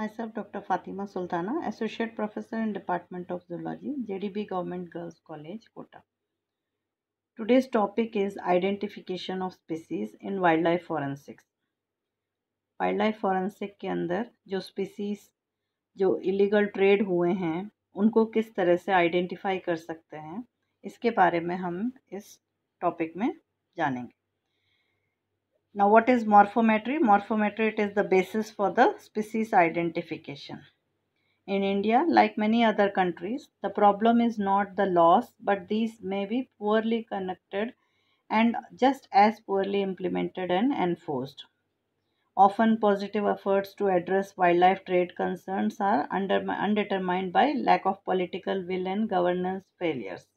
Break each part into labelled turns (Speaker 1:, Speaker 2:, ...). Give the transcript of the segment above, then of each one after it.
Speaker 1: myself dr fatima sultana associate professor in department of zoology jdb government girls college kota today's topic is identification of species in wildlife forensics wildlife forensic ke andar jo species jo illegal trade hue hain unko kis tarah se identify kar sakte hain iske bare mein hum is topic mein janenge Now what is morphometry? Morphometry it is the basis for the species identification. In India, like many other countries, the problem is not the laws, but these may be poorly connected and just as poorly implemented and enforced. Often positive efforts to address wildlife trade concerns are under, undetermined by lack of political will and governance failures.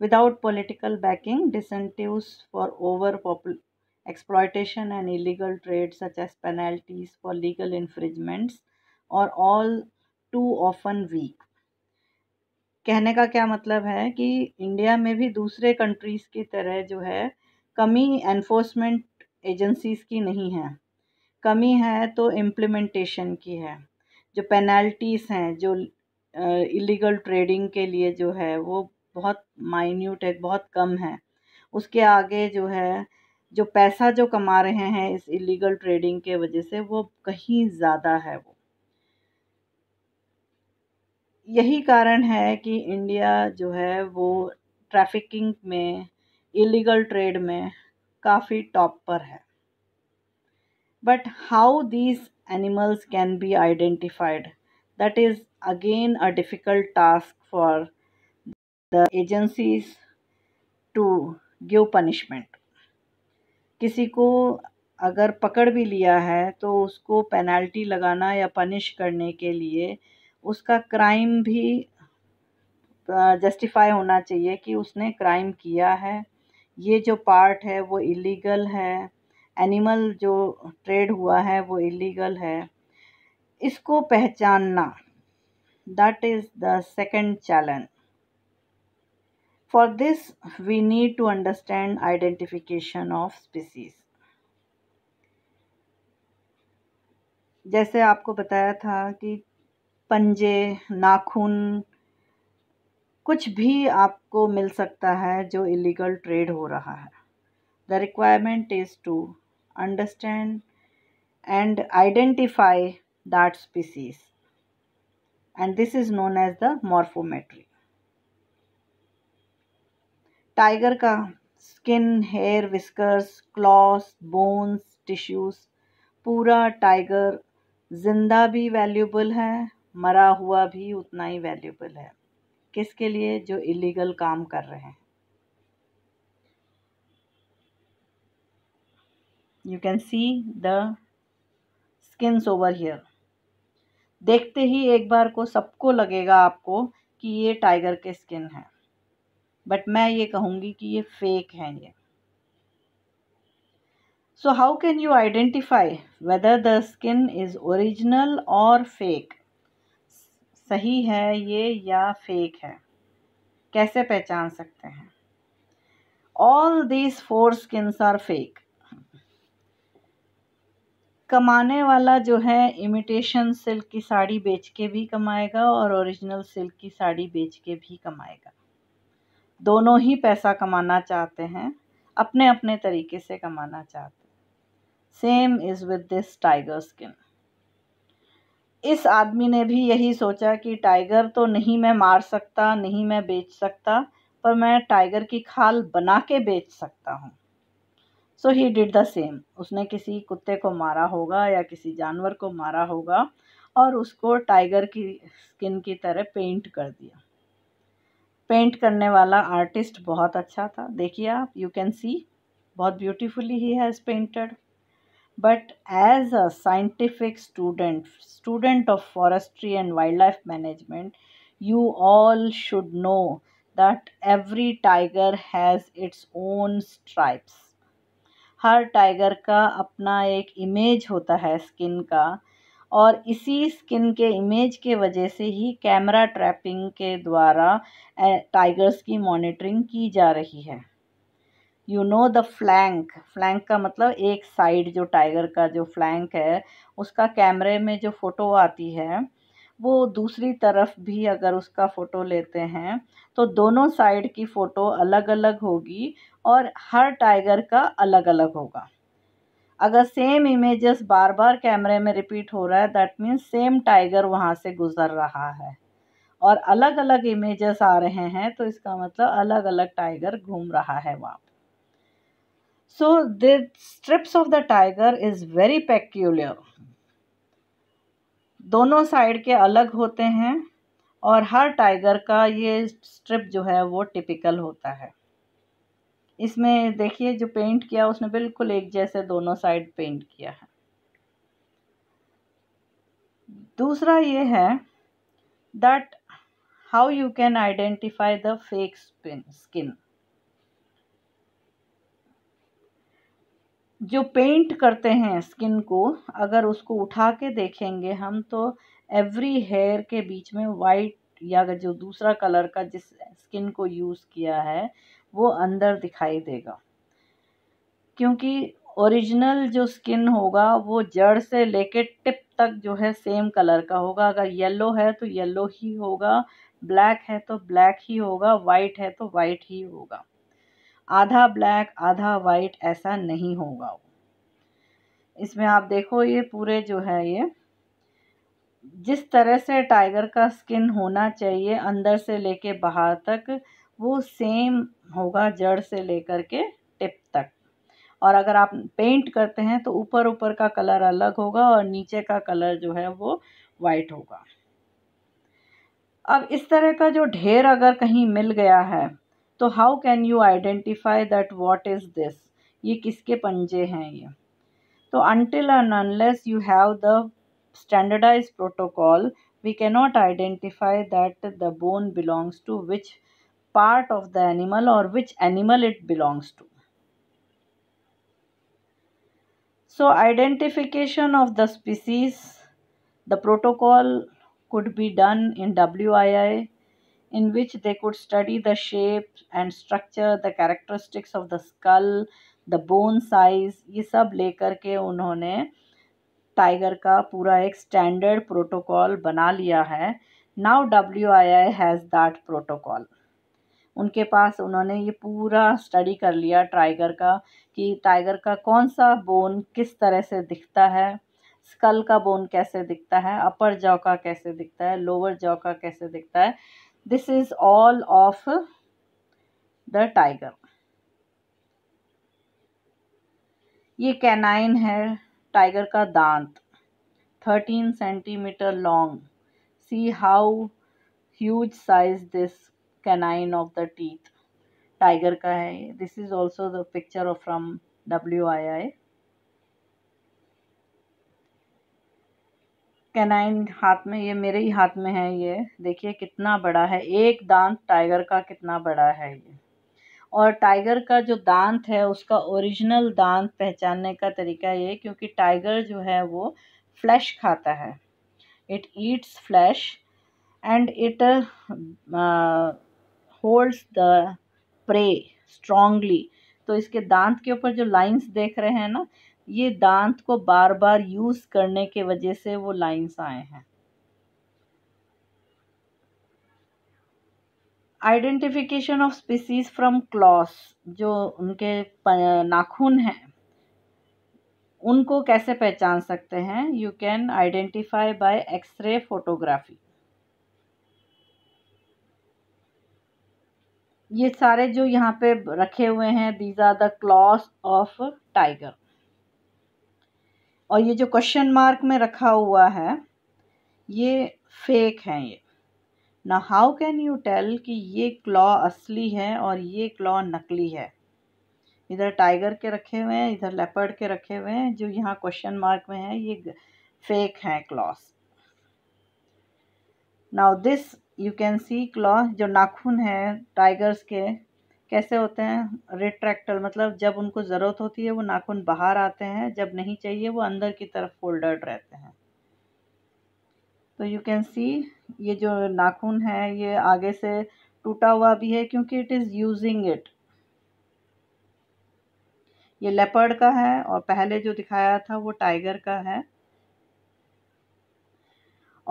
Speaker 1: Without political backing, disincentives for overpopulation exploitation and illegal trade such as penalties for legal infringements और all to often week कहने का क्या मतलब है कि India में भी दूसरे कंट्रीज़ की तरह जो है कमी एनफोर्समेंट एजेंसीज़ की नहीं है कमी है तो इम्प्लीमेंटेशन की है जो पेनल्टीज़ हैं जो इलीगल ट्रेडिंग के लिए जो है वो बहुत माइन्यूट है बहुत कम है उसके आगे जो है जो पैसा जो कमा रहे हैं इस इलीगल ट्रेडिंग के वजह से वो कहीं ज़्यादा है वो यही कारण है कि इंडिया जो है वो ट्रैफिकिंग में इलीगल ट्रेड में काफ़ी टॉप पर है but how these animals can be identified that is again a difficult task for the agencies to give punishment किसी को अगर पकड़ भी लिया है तो उसको पेनल्टी लगाना या पनिश करने के लिए उसका क्राइम भी जस्टिफाई होना चाहिए कि उसने क्राइम किया है ये जो पार्ट है वो इलीगल है एनिमल जो ट्रेड हुआ है वो इलीगल है इसको पहचानना that is the second challenge for this we need to understand identification of species जैसे आपको बताया था कि पंजे नाखून कुछ भी आपको मिल सकता है जो इलीगल ट्रेड हो रहा है the requirement is to understand and identify that species and this is known as the morphometry tiger का skin hair whiskers claws bones tissues पूरा टाइगर ज़िंदा भी वैल्यूबल है मरा हुआ भी उतना ही वैल्यूबल है किसके लिए जो इलीगल काम कर रहे हैं you can see the skins over here देखते ही एक बार को सबको लगेगा आपको कि ये टाइगर के स्किन है बट मैं ये कहूँगी कि ये फेक हैं ये so how can you identify whether the skin is original और फेक सही है ये या फेक है कैसे पहचान सकते हैं all these four skins are fake कमाने वाला जो है इमिटेशन सिल्क की साड़ी बेच के भी कमाएगा और ओरिजिनल सिल्क की साड़ी बेच के भी कमाएगा दोनों ही पैसा कमाना चाहते हैं अपने अपने तरीके से कमाना चाहते same is with this tiger skin इस आदमी ने भी यही सोचा कि टाइगर तो नहीं मैं मार सकता नहीं मैं बेच सकता पर मैं टाइगर की खाल बना के बेच सकता हूँ so he did the same उसने किसी कुत्ते को मारा होगा या किसी जानवर को मारा होगा और उसको टाइगर की स्किन की तरह पेंट कर दिया पेंट करने वाला आर्टिस्ट बहुत अच्छा था देखिए आप यू कैन सी बहुत beautifully he has painted but as a scientific student student of forestry and wild life management you all should know that every tiger has its own stripes हर tiger का अपना एक image होता है skin का और इसी स्किन के इमेज के वजह से ही कैमरा ट्रैपिंग के द्वारा टाइगर्स की मॉनिटरिंग की जा रही है you know the flank flank का मतलब एक साइड जो टाइगर का जो फ्लैंक है उसका कैमरे में जो फ़ोटो आती है वो दूसरी तरफ भी अगर उसका फ़ोटो लेते हैं तो दोनों साइड की फ़ोटो अलग अलग होगी और हर टाइगर का अलग अलग होगा अगर सेम इमेजेस बार बार कैमरे में रिपीट हो रहा है दैट मीन्स सेम टाइगर वहाँ से गुज़र रहा है और अलग अलग इमेजेस आ रहे हैं तो इसका मतलब अलग अलग टाइगर घूम रहा है वहाँ so the stripes of the tiger is very peculiar दोनों साइड के अलग होते हैं और हर टाइगर का ये स्ट्रिप जो है वो टिपिकल होता है इसमें देखिए जो पेंट किया उसने बिल्कुल एक जैसे दोनों साइड पेंट किया है दूसरा ये है that how you can identify the fake spin skin जो पेंट करते हैं स्किन को अगर उसको उठा के देखेंगे हम तो एवरी हेयर के बीच में वाइट या जो दूसरा कलर का जिस स्किन को यूज़ किया है वो अंदर दिखाई देगा क्योंकि ओरिजिनल जो स्किन होगा वो जड़ से लेके टिप तक जो है सेम कलर का होगा अगर येलो है तो येलो ही होगा ब्लैक है तो ब्लैक ही होगा वाइट है तो वाइट ही होगा आधा ब्लैक आधा वाइट ऐसा नहीं होगा इसमें आप देखो ये पूरे जो है ये जिस तरह से टाइगर का स्किन होना चाहिए अंदर से लेके बाहर तक वो सेम होगा जड़ से लेकर के टिप तक और अगर आप पेंट करते हैं तो ऊपर ऊपर का कलर अलग होगा और नीचे का कलर जो है वो वाइट होगा अब इस तरह का जो ढेर अगर कहीं मिल गया है तो how can you identify that what is this ये किसके पंजे हैं ये तो until and unless you have the standardise protocol we cannot identify that the bone belongs to which part of the animal or which animal it belongs to. So identification of the species, the protocol could be done in WII in which they could study the shape and structure, the characteristics of the skull, the bone size ये सब लेकर के उन्होंने tiger का पूरा एक standard protocol बना लिया है now W I I has that protocol उनके पास उन्होंने ये पूरा स्टडी कर लिया टाइगर का कि टाइगर का कौन सा बोन किस तरह से दिखता है स्कल का बोन कैसे दिखता है अपर जॉ का कैसे दिखता है लोअर जॉ का कैसे दिखता है this is all of the tiger ये कैनाइन है टाइगर का दांत thirteen centimetre long see how huge size this canine of the teeth है this is also the picture of from W I I canine हाथ में ये मेरे ही हाथ में है ये देखिए कितना बड़ा है एक दांत टाइगर का कितना बड़ा है ये और टाइगर का जो दांत है उसका ओरिजिनल दांत पहचानने का तरीका ये क्योंकि टाइगर जो है वो फ्लैश खाता है it eats flesh and it holds the prey strongly तो इसके दांत के ऊपर जो लाइंस देख रहे हैं ना ये दांत को बार बार यूज़ करने के वजह से वो लाइंस आए हैं identification of species from claws जो उनके नाखून हैं उनको कैसे पहचान सकते हैं you can identify by X ray photography ये सारे जो यहाँ पे रखे हुए हैं these are the claws of tiger और ये जो क्वेश्चन मार्क में रखा हुआ है ये फेक हैं ये ना हाउ कैन यू टेल कि ये क्लॉ असली है और ये क्लॉ नकली है इधर टाइगर के रखे हुए हैं इधर लेपर्ड के रखे हुए हैं जो यहाँ क्वेश्चन मार्क में है ये फेक हैं claws now this you can see claw जो नाखून है टाइगर्स के कैसे होते हैं रिट्रैक्टल मतलब जब उनको ज़रूरत होती है वो नाखून बाहर आते हैं जब नहीं चाहिए वो अंदर की तरफ फोल्डर्ड रहते हैं तो यू कैन सी ये जो नाखून है ये आगे से टूटा हुआ भी है क्योंकि इट इज़ यूजिंग इट ये लेपर्ड का है और पहले जो दिखाया था वो टाइगर का है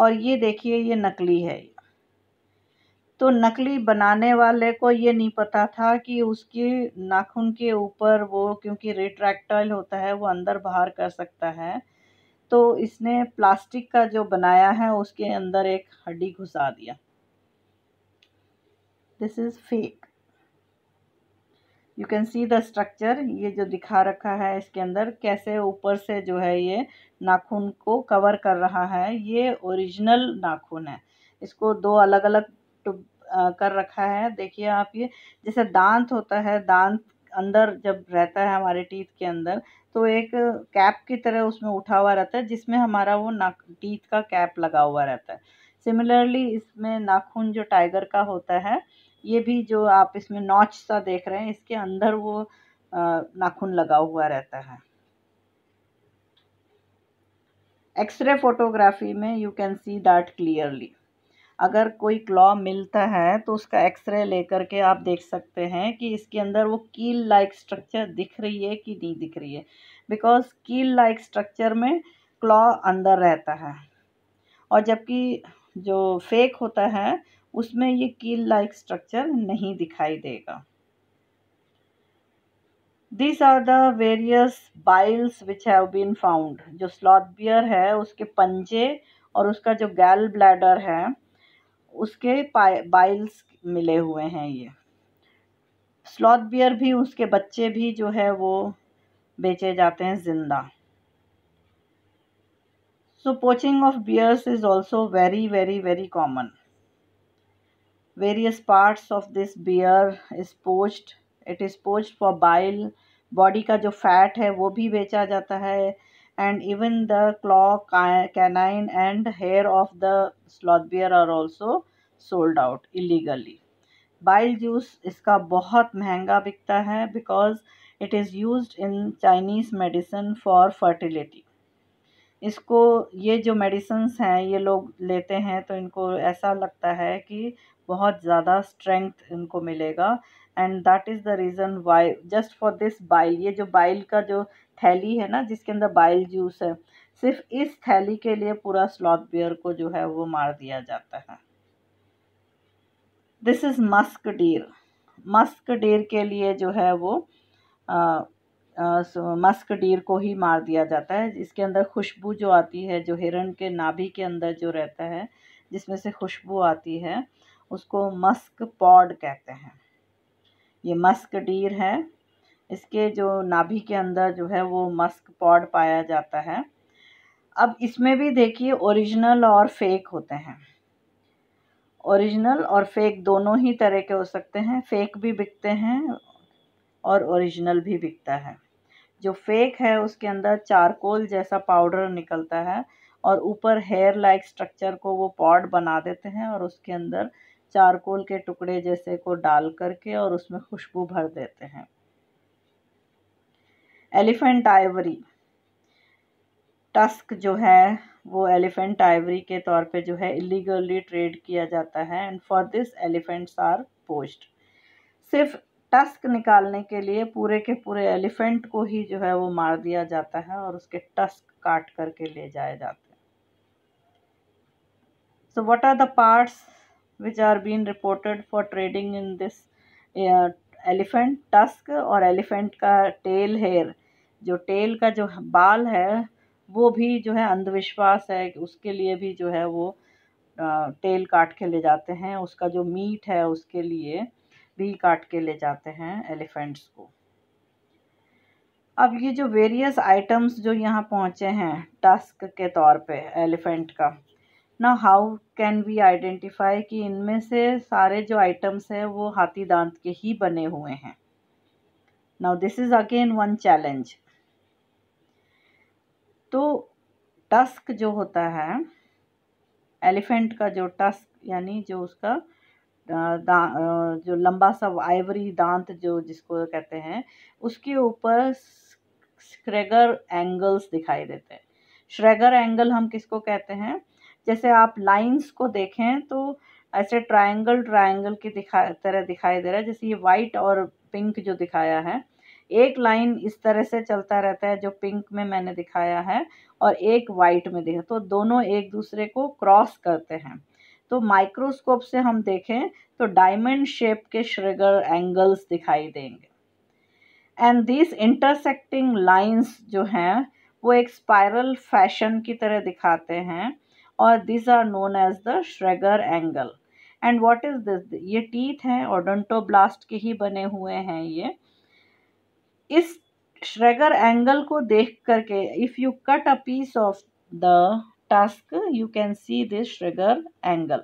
Speaker 1: और ये देखिए ये नकली है तो नकली बनाने वाले को ये नहीं पता था कि उसकी नाखून के ऊपर वो क्योंकि रिट्रैक्टाइल होता है वो अंदर बाहर कर सकता है तो इसने प्लास्टिक का जो बनाया है उसके अंदर एक हड्डी घुसा दिया this is fake you can see the structure ये जो दिखा रखा है इसके अंदर कैसे ऊपर से जो है ये नाखून को कवर कर रहा है ये ओरिजिनल नाखून है इसको दो अलग अलग कर रखा है देखिए आप ये जैसे दांत होता है दांत अंदर जब रहता है हमारे टीथ के अंदर तो एक कैप की तरह उसमें उठा हुआ रहता है जिसमें हमारा वो नाक टीथ का कैप लगा हुआ रहता है सिमिलरली इसमें नाखून जो टाइगर का होता है ये भी जो आप इसमें नॉच सा देख रहे हैं इसके अंदर वो नाखून लगा हुआ रहता है एक्सरे फोटोग्राफी में you can see that clearly अगर कोई क्लॉ मिलता है तो उसका एक्सरे लेकर के आप देख सकते हैं कि इसके अंदर वो कील लाइक स्ट्रक्चर दिख रही है कि नहीं दिख रही है बिकॉज कील लाइक स्ट्रक्चर में क्लॉ अंदर रहता है और जबकि जो फेक होता है उसमें ये कील लाइक स्ट्रक्चर नहीं दिखाई देगा these are the various biles which have been found जो स्लॉथ बियर है उसके पंजे और उसका जो गैल ब्लैडर है उसके बाइल्स मिले हुए हैं ये स्लॉथ बियर भी उसके बच्चे भी जो है वो बेचे जाते हैं ज़िंदा so poaching of bears is also very very very common various parts of this bear is poached it is poached for bile body का जो फैट है वो भी बेचा जाता है and even the claw, canine and hair of the sloth bear are also sold out illegally. Bile juice iska bahut mehanga bikta hai because it is used in Chinese medicine for fertility. इसको ये जो medicines हैं ये लोग लेते हैं तो इनको ऐसा लगता है कि बहुत ज़्यादा स्ट्रेंथ इनको मिलेगा and that is the reason why just for this bile ये जो बाइल का जो थैली है ना जिसके अंदर बाइल जूस है सिर्फ इस थैली के लिए पूरा स्लॉथ बियर को जो है वो मार दिया जाता है this is musk deer musk deer के लिए जो है वो मस्क डीर को ही मार दिया जाता है इसके अंदर खुशबू जो आती है जो हिरण के नाभि के अंदर जो रहता है जिसमें से खुशबू आती है उसको मस्क पॉड कहते हैं ये मस्क डीर है इसके जो नाभि के अंदर जो है वो मस्क पॉड पाया जाता है अब इसमें भी देखिए ओरिजिनल और फेक होते हैं ओरिजिनल और फेक दोनों ही तरह के हो सकते हैं फेक भी बिकते हैं और ओरिजिनल भी बिकता है जो फेक है उसके अंदर चारकोल जैसा पाउडर निकलता है और ऊपर हेयर लाइक स्ट्रक्चर को वो पॉड बना देते हैं और उसके अंदर चारकोल के टुकड़े जैसे को डाल करके और उसमें खुशबू भर देते हैं एलिफेंट आइवरी टस्क जो है वो एलिफेंट आइवरी के तौर पे जो है इलीगली ट्रेड किया जाता है and for this elephants are poached सिर्फ टस्क निकालने के लिए पूरे के पूरे एलिफेंट को ही जो है वो मार दिया जाता है और उसके टस्क काट करके ले जाए जाते हैं so what are the parts which are been reported for trading in this elephant tusk और एलिफेंट का टेल हेयर जो टेल का जो बाल है वो भी जो है अंधविश्वास है उसके लिए भी जो है वो टेल काट के ले जाते हैं उसका जो मीट है उसके लिए भी काट के ले जाते हैं एलिफेंट्स को अब ये जो वेरियस आइटम्स जो यहाँ पहुँचे हैं टस्क के तौर पे एलिफेंट का ना हाउ कैन वी आइडेंटिफाई कि इनमें से सारे जो आइटम्स हैं वो हाथी दांत के ही बने हुए हैं now this is again one challenge तो टस्क जो होता है एलिफेंट का जो टस्क यानी जो उसका जो लंबा सा आइवरी दांत जो जिसको कहते हैं उसके ऊपर स्क्रेगर एंगल्स दिखाई देते हैं श्रेगर एंगल हम किसको कहते हैं जैसे आप लाइंस को देखें तो ऐसे ट्रायंगल ट्रायंगल की दिखा तरह दिखाई दे रहा है जैसे ये वाइट और पिंक जो दिखाया है एक लाइन इस तरह से चलता रहता है जो पिंक में मैंने दिखाया है और एक वाइट में दिखा तो दोनों एक दूसरे को क्रॉस करते हैं तो माइक्रोस्कोप से हम देखें तो डायमंड शेप के श्रेगर एंगल्स दिखाई देंगे एंड दिस इंटरसेक्टिंग लाइंस जो हैं वो एक स्पायरल फैशन की तरह दिखाते हैं और this are known as the Schreger angle and what is this ये टीथ हैं ब्लास्ट के ही बने हुए हैं ये इस श्रेगर एंगल को देख करके if you cut a piece of the tusk you can see this Schreger angle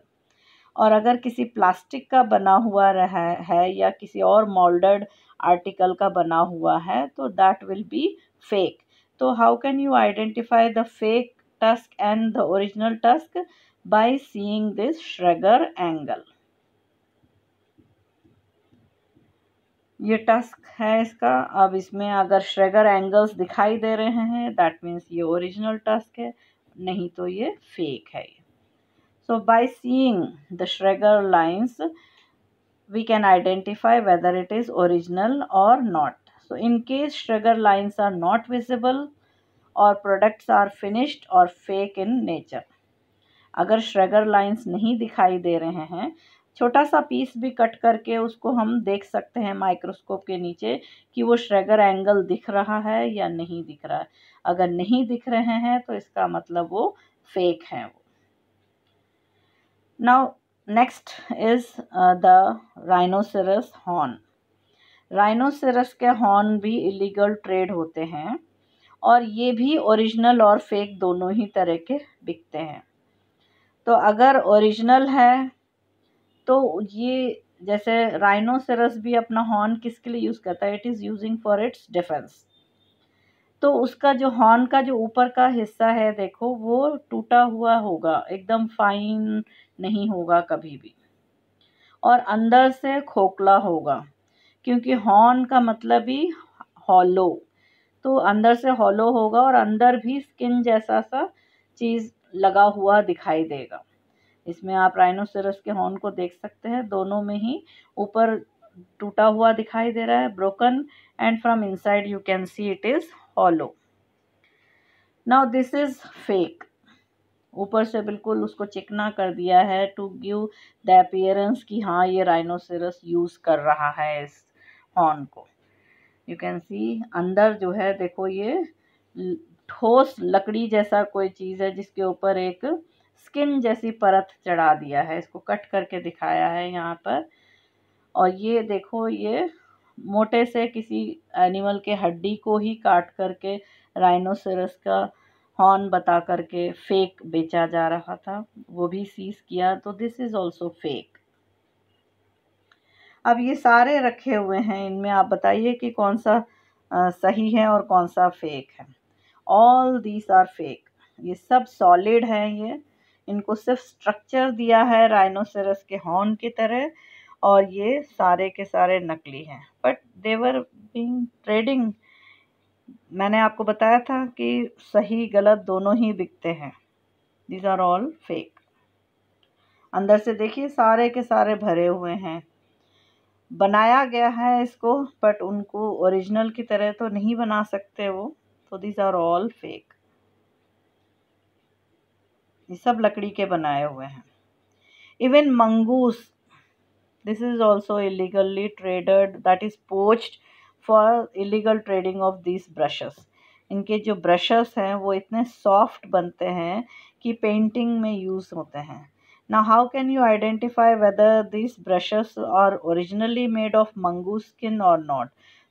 Speaker 1: और अगर किसी प्लास्टिक का बना हुआ रहा है या किसी और मोल्डेड आर्टिकल का बना हुआ है तो दैट विल बी फेक तो how can you identify the fake tusk and the original tusk by seeing this shrugger angle ये टस्क है इसका अब इसमें अगर श्रेगर एंगल्स दिखाई दे रहे हैं दैट मीन्स ये ओरिजिनल टस्क है नहीं तो ये फेक है so by seeing the Schreger lines we can identify whether it is original और not so in case Schreger lines are not visible और प्रोडक्ट्स आर फिनिश्ड और फेक इन नेचर अगर Schreger lines नहीं दिखाई दे रहे हैं छोटा सा पीस भी कट करके उसको हम देख सकते हैं माइक्रोस्कोप के नीचे कि वो श्रेगर एंगल दिख रहा है या नहीं दिख रहा है अगर नहीं दिख रहे हैं तो इसका मतलब वो फेक हैं वो now next is the rhinoceros horn rhinoceros के हॉर्न भी इलीगल ट्रेड होते हैं और ये भी ओरिजिनल और फेक दोनों ही तरह के बिकते हैं तो अगर ओरिजिनल है तो ये जैसे राइनोसेरस भी अपना हॉर्न किसके लिए यूज़ करता है it is using for its defence तो उसका जो हॉर्न का जो ऊपर का हिस्सा है देखो वो टूटा हुआ होगा एकदम फाइन नहीं होगा कभी भी और अंदर से खोखला होगा क्योंकि हॉर्न का मतलब ही हॉलो तो अंदर से हॉलो होगा और अंदर भी स्किन जैसा सा चीज़ लगा हुआ दिखाई देगा इसमें आप राइनोसेरस के हॉर्न को देख सकते हैं दोनों में ही ऊपर टूटा हुआ दिखाई दे रहा है broken and from inside you can see it is hollow now this is fake ऊपर से बिल्कुल उसको चिकना कर दिया है टू गिव द अपियरेंस कि हाँ ये राइनोसेरस यूज़ कर रहा है इस हॉर्न को यू कैन सी अंदर जो है देखो ये ठोस लकड़ी जैसा कोई चीज़ है जिसके ऊपर एक स्किन जैसी परत चढ़ा दिया है इसको कट करके दिखाया है यहाँ पर और ये देखो ये मोटे से किसी एनिमल के हड्डी को ही काट करके राइनोसरस का हॉर्न बता करके फेक बेचा जा रहा था वो भी सीज किया तो दिस इज़ ऑल्सो फेक अब ये सारे रखे हुए हैं इनमें आप बताइए कि कौन सा आ, सही है और कौन सा फेक है ऑल दीज आर फेक ये सब सॉलिड हैं ये इनको सिर्फ स्ट्रक्चर दिया है राइनोसेरस के हॉर्न की तरह और ये सारे के सारे नकली हैं बट देवर बींग ट्रेडिंग मैंने आपको बताया था कि सही गलत दोनों ही बिकते हैं दीज आर ऑल फेक अंदर से देखिए सारे के सारे भरे हुए हैं बनाया गया है इसको बट उनको ओरिजिनल की तरह तो नहीं बना सकते वो तो दिस आर ऑल फेक ये सब लकड़ी के बनाए हुए हैं even mongoose this is also illegally traded that is poached for illegal trading of this brushes इनके जो ब्रशेस हैं वो इतने सॉफ्ट बनते हैं कि पेंटिंग में यूज़ होते हैं now how can you identify whether these brushes are originally made of mongoose skin or not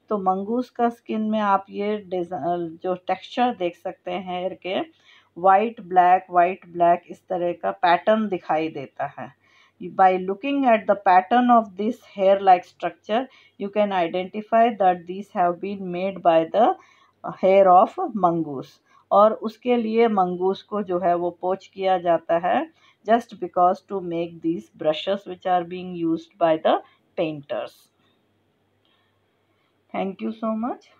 Speaker 1: तो मंगूस का स्किन में आप ये जो टेक्सचर देख सकते हैं हेयर के वाइट ब्लैक वाइट ब्लैक इस तरह का पैटर्न दिखाई देता है by looking at the pattern of this hair like structure you can identify that this have been made by the hair of mongoose और उसके लिए मंगूस को जो है वो पोच किया जाता है just because to make these brushes which are being used by the painters. Thank you so much.